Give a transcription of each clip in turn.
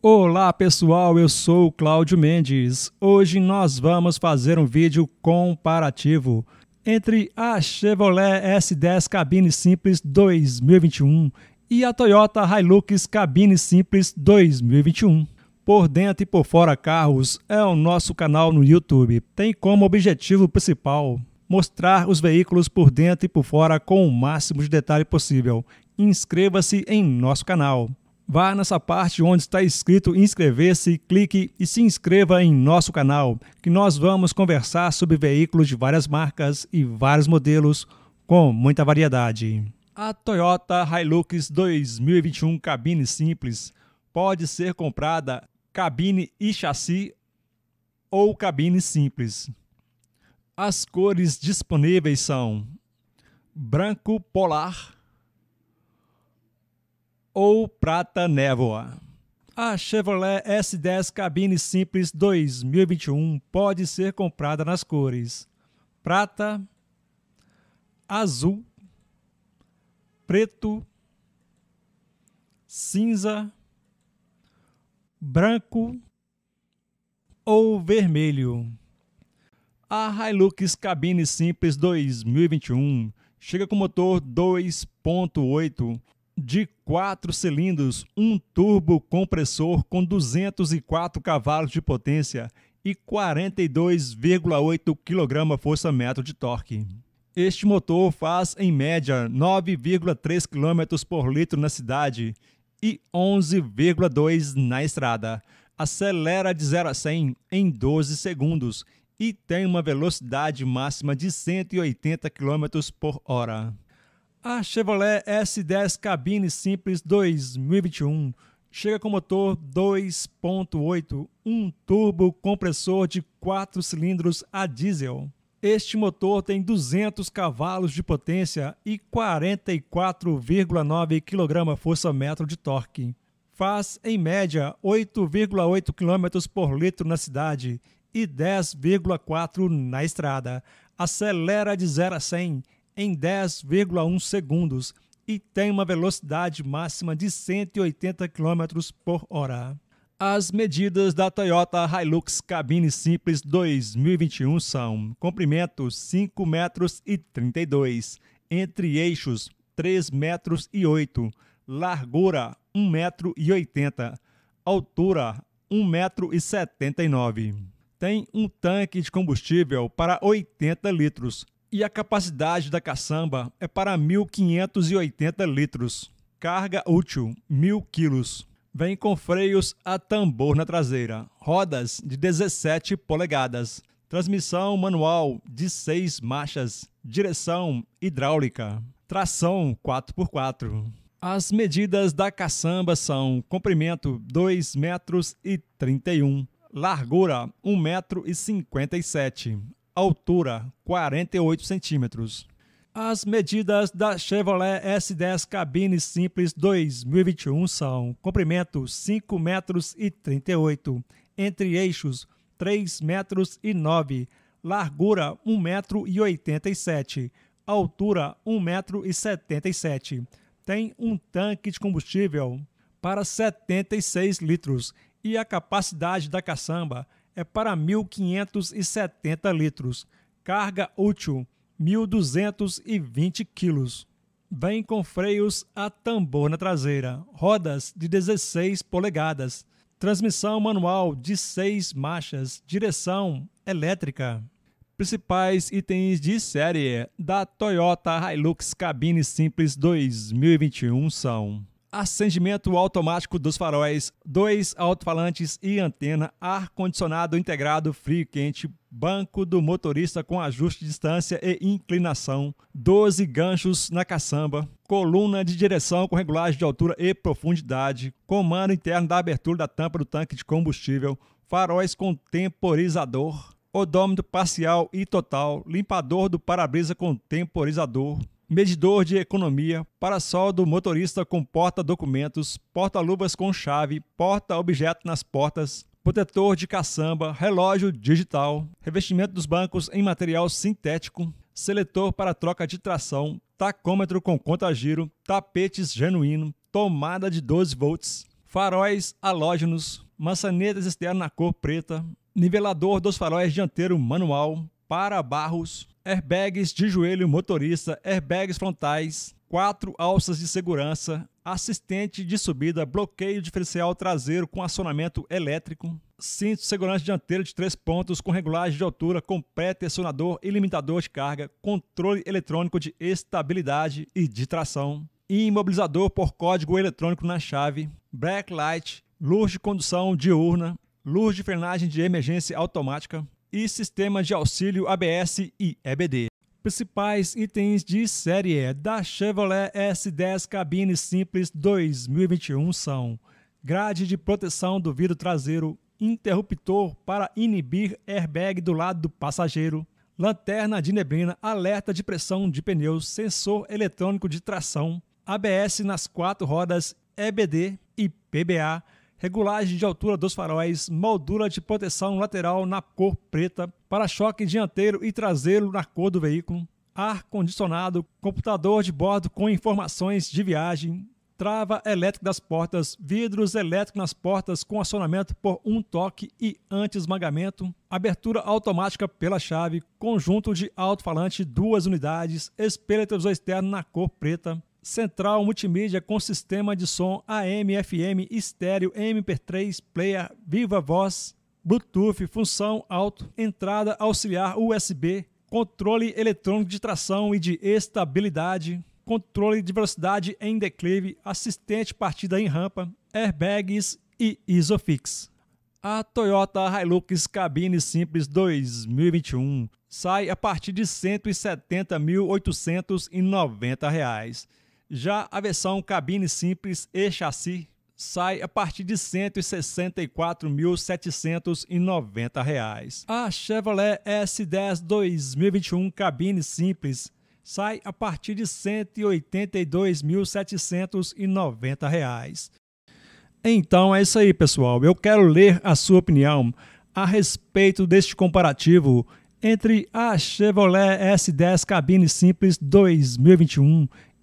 Olá pessoal, eu sou o Cláudio Mendes. Hoje nós vamos fazer um vídeo comparativo entre a Chevrolet S10 Cabine Simples 2021 e a Toyota Hilux Cabine Simples 2021. Por dentro e por fora carros é o nosso canal no YouTube. Tem como objetivo principal mostrar os veículos por dentro e por fora com o máximo de detalhe possível. Inscreva-se em nosso canal. Vá nessa parte onde está escrito inscrever-se, clique e se inscreva em nosso canal, que nós vamos conversar sobre veículos de várias marcas e vários modelos com muita variedade. A Toyota Hilux 2021 cabine simples pode ser comprada cabine e chassi ou cabine simples. As cores disponíveis são branco polar, ou prata névoa. A Chevrolet S10 Cabine Simples 2021 pode ser comprada nas cores prata, azul, preto, cinza, branco ou vermelho. A Hilux Cabine Simples 2021 chega com motor 2.8 de quatro cilindros, um turbo compressor com 204 cavalos de potência e 42,8 kgfm de torque. Este motor faz, em média, 9,3 km por litro na cidade e 11,2 na estrada. Acelera de 0 a 100 em 12 segundos e tem uma velocidade máxima de 180 km por hora. A Chevrolet S10 Cabine Simples 2021 chega com motor 2.8, um turbo compressor de 4 cilindros a diesel. Este motor tem 200 cavalos de potência e 44,9 kgfm de torque. Faz, em média, 8,8 km por litro na cidade e 10,4 na estrada. Acelera de 0 a 100 em 10,1 segundos e tem uma velocidade máxima de 180 km por hora. As medidas da Toyota Hilux Cabine Simples 2021 são comprimento 5,32 metros entre eixos 3 metros largura 1,80 metro altura 1,79 metro Tem um tanque de combustível para 80 litros, e a capacidade da caçamba é para 1.580 litros. Carga útil: 1.000 quilos. Vem com freios a tambor na traseira, rodas de 17 polegadas, transmissão manual de 6 marchas, direção hidráulica, tração 4x4. As medidas da caçamba são comprimento 2 metros e 31, largura 1 metro e 57, altura 48 centímetros. As medidas da Chevrolet S10 cabine simples 2021 são: comprimento 5 metros e 38, entre eixos 3 metros e 9, largura 1 metro e 87, altura 1 metro e 77. Tem um tanque de combustível para 76 litros e a capacidade da caçamba é para 1.570 litros, carga útil 1.220 quilos. Vem com freios a tambor na traseira, rodas de 16 polegadas, transmissão manual de 6 marchas, direção elétrica. Principais itens de série da Toyota Hilux Cabine Simples 2021 são acendimento automático dos faróis, dois alto-falantes e antena, ar-condicionado integrado frio e quente, banco do motorista com ajuste de distância e inclinação, 12 ganchos na caçamba, coluna de direção com regulagem de altura e profundidade, comando interno da abertura da tampa do tanque de combustível, faróis com temporizador, odômetro parcial e total, limpador do para-brisa com temporizador, medidor de economia, para-sol do motorista com porta-documentos, porta-luvas com chave, porta-objeto nas portas, protetor de caçamba, relógio digital, revestimento dos bancos em material sintético, seletor para troca de tração, tacômetro com contagiro, tapetes genuíno, tomada de 12 volts, faróis halógenos, maçanetas externa cor preta, nivelador dos faróis dianteiro manual, para-barros, airbags de joelho motorista, airbags frontais, quatro alças de segurança, assistente de subida, bloqueio diferencial traseiro com acionamento elétrico, cinto de segurança dianteiro de três pontos com regulagem de altura, com pré-tensionador e limitador de carga, controle eletrônico de estabilidade e de tração, imobilizador por código eletrônico na chave, light, luz de condução diurna, luz de frenagem de emergência automática, e sistemas de auxílio ABS e EBD. Principais itens de série da Chevrolet S10 Cabine Simples 2021 são grade de proteção do vidro traseiro, interruptor para inibir airbag do lado do passageiro, lanterna de neblina, alerta de pressão de pneus, sensor eletrônico de tração, ABS nas quatro rodas, EBD e PBA regulagem de altura dos faróis, moldura de proteção lateral na cor preta, para-choque dianteiro e traseiro na cor do veículo, ar-condicionado, computador de bordo com informações de viagem, trava elétrica das portas, vidros elétricos nas portas com acionamento por um toque e anti-esmagamento, abertura automática pela chave, conjunto de alto-falante duas unidades, espelho retrovisor externo na cor preta, Central multimídia com sistema de som AM, FM, estéreo, MP3, player, viva voz, Bluetooth, função alto, entrada auxiliar USB, controle eletrônico de tração e de estabilidade, controle de velocidade em declive, assistente partida em rampa, airbags e Isofix. A Toyota Hilux Cabine Simples 2021 sai a partir de R$ 170.890 já a versão cabine simples e chassi sai a partir de R$ 164.790. A Chevrolet S10 2021 cabine simples sai a partir de R$ 182.790. Então é isso aí, pessoal. Eu quero ler a sua opinião a respeito deste comparativo entre a Chevrolet S10 cabine simples 2021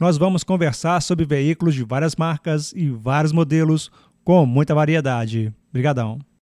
nós vamos conversar sobre veículos de várias marcas e vários modelos com muita variedade. Obrigadão.